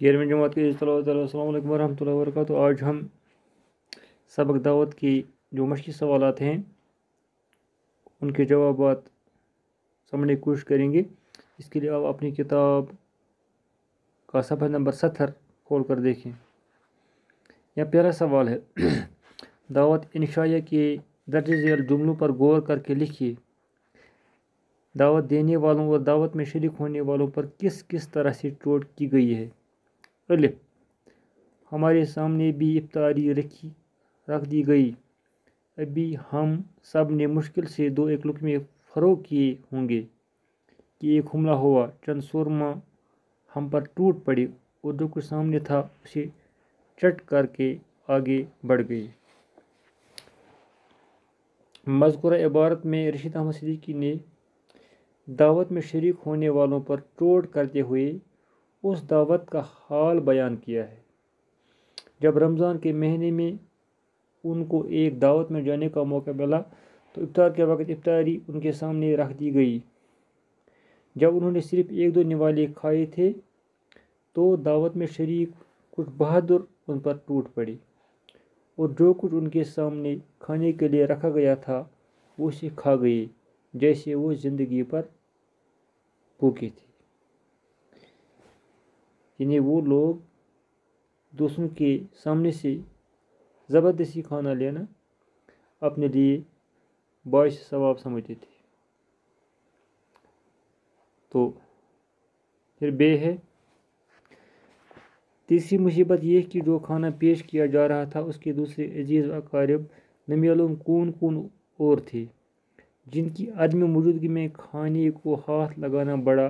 ग्यारहवीं जमात के अल्लाम वरहमल वर्क आज हम सबक दावत की जो मशी सवाल हैं उनके जवाब समझने की कोशिश करेंगे इसके लिए आप अपनी किताब का सफ़र नंबर सत्तर खोल कर देखें यह प्यारा सवाल है दावत इनशाया के दर्ज झेल जुमलों पर गौर करके लिखिए दावत देने वालों और दावत में शरीक होने वालों पर किस किस तरह से चोट की गई है अलिफ हमारे सामने भी इफ्तारी रखी रख दी गई अभी हम सब ने मुश्किल से दो एक में फ़रोग किए होंगे कि एक हमला हुआ चंद सुरमा हम पर टूट पड़ी और जो कुछ सामने था उसे चट करके आगे बढ़ गए मजकूर इबारत में रशीद अहमद सदीकी ने दावत में शरीक होने वालों पर चोट करते हुए उस दावत का हाल बयान किया है जब रमज़ान के महीने में उनको एक दावत में जाने का मौका मिला तो इफ्तार के वक्त इफ्तारी उनके सामने रख दी गई जब उन्होंने सिर्फ एक दो निवाले खाए थे तो दावत में शरीक कुछ बहादुर उन पर टूट पड़ी और जो कुछ उनके सामने खाने के लिए रखा गया था वो उसे खा गए जैसे वो ज़िंदगी पर भूखे थे यानी वो लोग दूसरों के सामने से ज़बरदस्ती खाना लेना अपने लिए बायश सवाब समझते थे तो फिर बे है तीसरी मुसीबत यह कि जो खाना पेश किया जा रहा था उसके दूसरे अजीज़ व अकारब नमीलम कौन कौन और थे जिनकी अदम मौजूदगी में खाने को हाथ लगाना बड़ा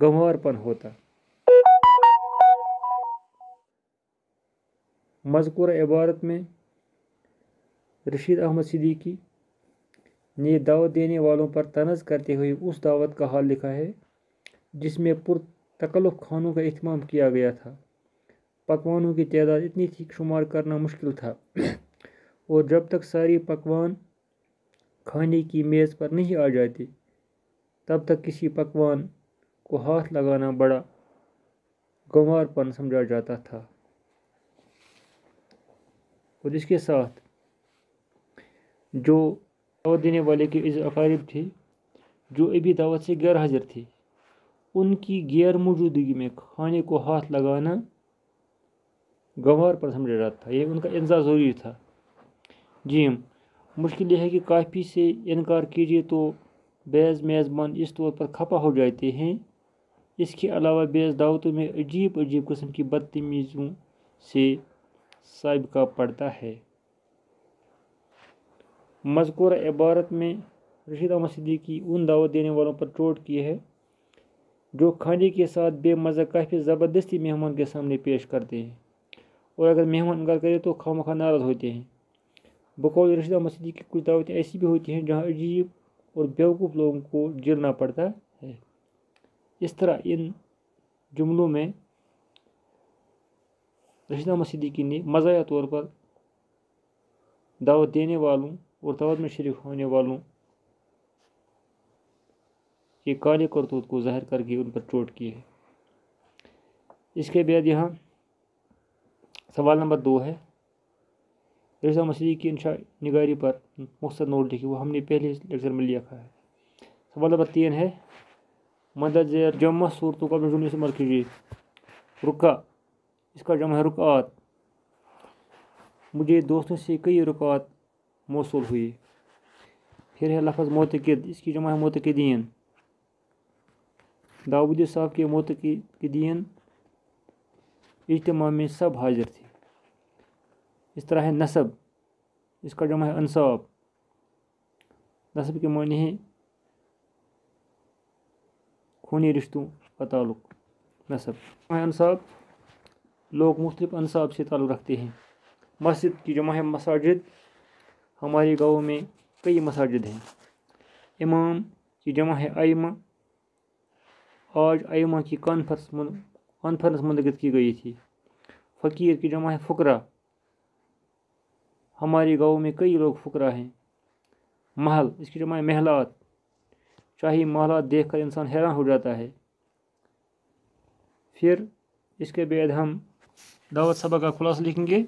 गंवारपन होता मजकूर इबारत में रशीद अहमद सिद्दीकी ने दावत देने वालों पर तनज़ करते हुए उस दावत का हाल लिखा है जिसमें पुरतकल्फ खानों का अहमाम किया गया था पकवानों की तादाद इतनी थी शुमार करना मुश्किल था और जब तक सारी पकवान खाने की मेज़ पर नहीं आ जाते तब तक किसी पकवान को हाथ लगाना बड़ा गंवारपन समझा जाता था और इसके साथ जो दावत देने वाले के अकारीब थे जो अभी दावत से गैर हाजिर थे उनकी गैर मौजूदगी में खाने को हाथ लगाना गंवार पर समझा जाता था यह उनका इंजा ज़रूरी था जी मुश्किल यह है कि काफ़ी से इनकार कीजिए तो बेज़ मेज़बान इस तौर पर खपा हो जाते हैं इसके अलावा बेज़ दावतों में अजीब अजीब कस्म की बदतमीज़ों से सबका पड़ता है मजकूर इबारत में रशीद अहमद सिद्दीकी उन दावत देने वालों पर चोट की है जो खाने के साथ बेमज़ा काफ़ी ज़बरदस्ती मेहमान के सामने पेश करते हैं और अगर मेहमान इनकार करें तो खाम खा नाराज़ होते हैं बकौल रशीद अहमद सिद्दीकी कुछ दावतें ऐसी भी होती हैं जहाँ अजीब और बेवकूफ़ लोगों को जिलना पड़ता है इस तरह इन जुमलों में रशीदामा सिद्दीकी ने मज़ाया तौर पर दावत देने वालों और दावत में शरीक होने वालों के काले करतूत को ज़ाहिर करके उन पर चोट की है इसके बाद यहाँ सवाल नंबर दो है रजा मसीह की इंशा निगारी पर मुख्तर नोट लिखी वो हमने पहले लेक्चर में लिखा है सवाल नंबर तीन है मदद जम्मा सूरतों का मरकजी रुका इसका जमा है रुकात मुझे दोस्तों से कई रुकात मौसू हुई फिर है लफज मोतकद इसकी जमा है मोतकदीन दाऊद साहब के मोतकदीन इजतम में सब हाजिर थे इस तरह है नसब इसका जमा है अनसाब नसब के मान हैं खूनी रिश्तों का ताल्लुक नसब अनसाब लोग मुख्तफ अनसाब से ताल्लुक़ रखते हैं मस्जिद की जमा है मसाजिद हमारे गाँव में कई मसाजिद हैं इमाम की जमा है आइमा आज आइमा की कॉन्फ्रेंस कॉन्फ्रेंस मुनद की गई थी फ़कीर की जमा है फ़करा हमारे गाँव में कई लोग फ़करा हैं महल इसकी जमा है महलात चाहे महलात देख कर इंसान हैरान हो जाता है फिर इसके बाद हम दावत सबक का खुलासा लिखेंगे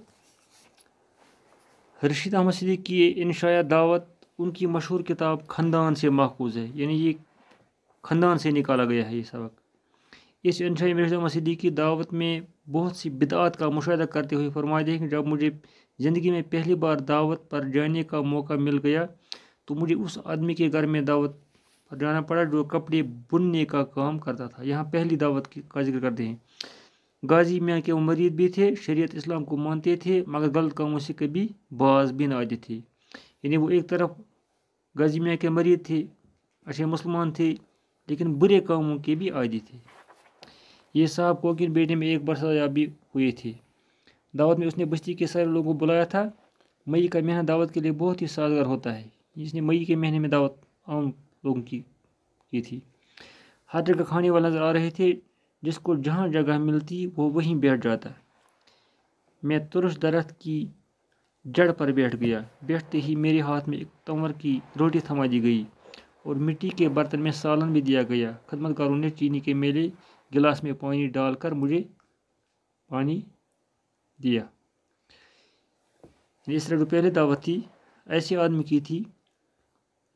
रशीद अहमद सिद्दीकी की इनशाया दावत उनकी मशहूर किताब ख़ानदान से महफूज है यानी ये ख़ानदान से निकाला गया है ये सबक इस इनशाई रशीद अहमद की दावत में बहुत सी बिदात का मुशाह करते हुए फरमाए देखें जब मुझे ज़िंदगी में पहली बार दावत पर जाने का मौका मिल गया तो मुझे उस आदमी के घर में दावत पर जाना पड़ा जो कपड़े बुनने का काम करता था यहाँ पहली दावत का जिक्र करते हैं गाजी मियाँ के वो मरीद भी थे शरीयत इस्लाम को मानते थे मगर गलत कामों से कभी बाज भी ना आते थे यानी वो एक तरफ गाजी मियाँ के मरीद थे अच्छे मुसलमान थे लेकिन बुरे कामों के भी आदि थे ये साहब कोकिन बेटे में एक या भी हुए थे दावत में उसने बस्ती के सारे लोगों को बुलाया था मई का महीना दावत के लिए बहुत ही साजगार होता है जिसने मई के महीने में दावत आम लोगों की की थी हर जगह खाने वाले नज़र आ रहे थे जिसको जहाँ जगह मिलती वो वहीं बैठ जाता मैं तुरश दरख्त की जड़ पर बैठ गया बैठते ही मेरे हाथ में एक तंवर की रोटी थमा दी गई और मिट्टी के बर्तन में सालन भी दिया गया खदमतकारों ने चीनी के मेले गिलास में पानी डालकर मुझे पानी दिया इस पहले दावत थी ऐसे आदमी की थी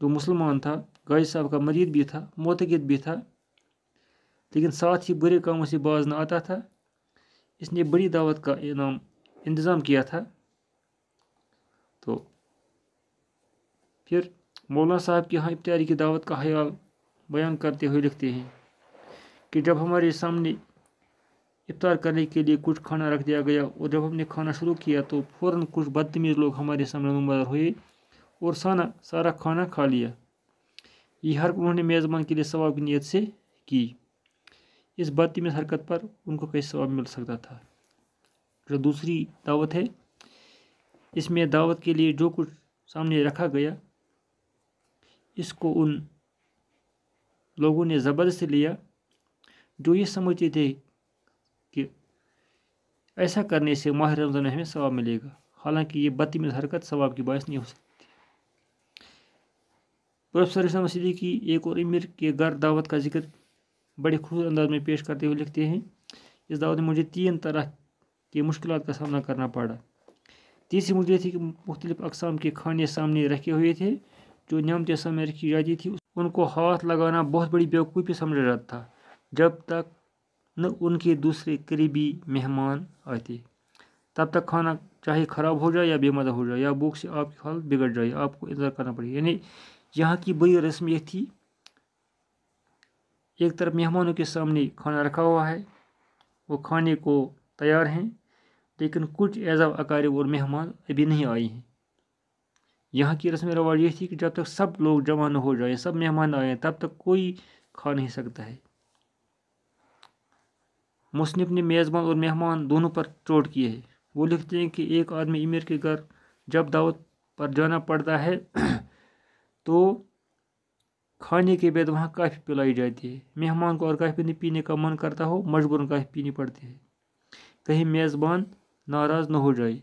जो मुसलमान था गाय साहब का मरीद भी था मोतकद भी था लेकिन साथ ही बुरे कामों से बाज न आता था इसने बड़ी दावत का इनाम इंतज़ाम किया था तो फिर मौलाना साहब के यहाँ इफ्तारी की दावत का ख्याल बयान करते हुए लिखते हैं कि जब हमारे सामने इफ्तार करने के लिए कुछ खाना रख दिया गया और जब हमने खाना शुरू किया तो फ़ौर कुछ बदतमीज़ लोग हमारे सामने नुमार हुए और साना सारा खाना खा लिया ये हर उन्होंने मेज़बान के लिए सवाब की नीयत से की इस बदतमीज हरकत पर उनको कई सवाब मिल सकता था जो दूसरी दावत है इसमें दावत के लिए जो कुछ सामने रखा गया इसको उन लोगों ने ज़बरदस्त लिया जो ये समझते थे कि ऐसा करने से माह रमज़ान हमें सवाब मिलेगा हालांकि ये बदतमीज हरकत सवाब की बायस नहीं हो सकती प्रोफेसर इस्लाम मसीदी की एक और अमिर के घर दावत का जिक्र बड़े खूबसूरत अंदाज में पेश करते हुए लिखते हैं इस दावत में मुझे तीन तरह की मुश्किल का सामना करना पड़ा तीसरी मुझे थी कि मुख्तलिफ अकसाम के खाने सामने रखे हुए थे जो नियमतें सामने रखी जाती थी उनको हाथ लगाना बहुत बड़ी बेवकूफ़ी समझा जाता था जब तक न उनके दूसरे करीबी मेहमान आते तब तक खाना चाहे ख़राब हो जाए या बेमदा हो जाए या भूख से आपकी हालत बिगड़ जाए आपको इंतज़ार करना पड़ेगा यानी यहाँ की बड़ी रस्म यह थी एक तरफ मेहमानों के सामने खाना रखा हुआ है वो खाने को तैयार हैं लेकिन कुछ एजाब अकारी और मेहमान अभी नहीं आए हैं यहाँ की रस्म रवाज ये थी कि जब तक सब लोग जमा न हो जाएं सब मेहमान आए तब तक कोई खा नहीं सकता है मुसनिफ़ ने मेज़बान और मेहमान दोनों पर चोट किए है वो लिखते हैं कि एक आदमी अमीर के घर जब दावत पर जाना पड़ता है तो खाने के बाद वहाँ काफ़ी पिलाई जाती है मेहमान को और काफ़ी नहीं पीने का मन करता हो मजबूरन काफ़ी पीनी पड़ती है कहीं मेज़बान नाराज़ न हो जाए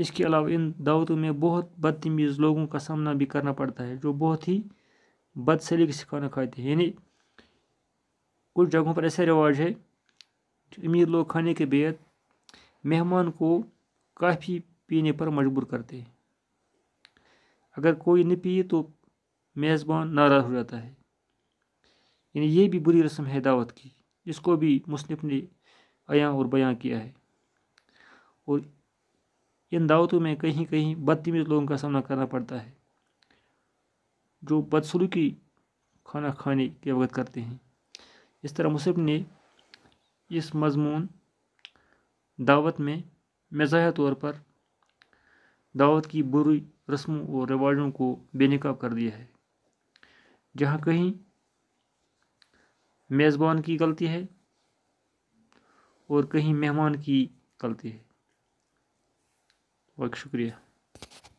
इसके अलावा इन दावतों में बहुत बदतमीज़ लोगों का सामना भी करना पड़ता है जो बहुत ही बदसलीक से खाना खाते हैं यानी कुछ जगहों पर ऐसा रिवाज है अमीर लोग खाने के बेहद मेहमान को काफ़ी पीने पर मजबूर करते हैं अगर कोई नहीं पिए तो मेज़बान नाराज़ हो जाता है यानी ये भी बुरी रस्म है दावत की जिसको भी मुसनफ़ ने आया और बयां किया है और इन दावतों में कहीं कहीं बदतमीज़ लोगों का सामना करना पड़ता है जो बदसलूकी खाना खाने के वक्त करते हैं इस तरह मुसरफ ने इस मजमून दावत में मज़ाह तौर पर दावत की बुरी रस्मों और रिवाजों को बेनकाब कर दिया है जहाँ कहीं मेज़बान की गलती है और कहीं मेहमान की गलती है बहुत शुक्रिया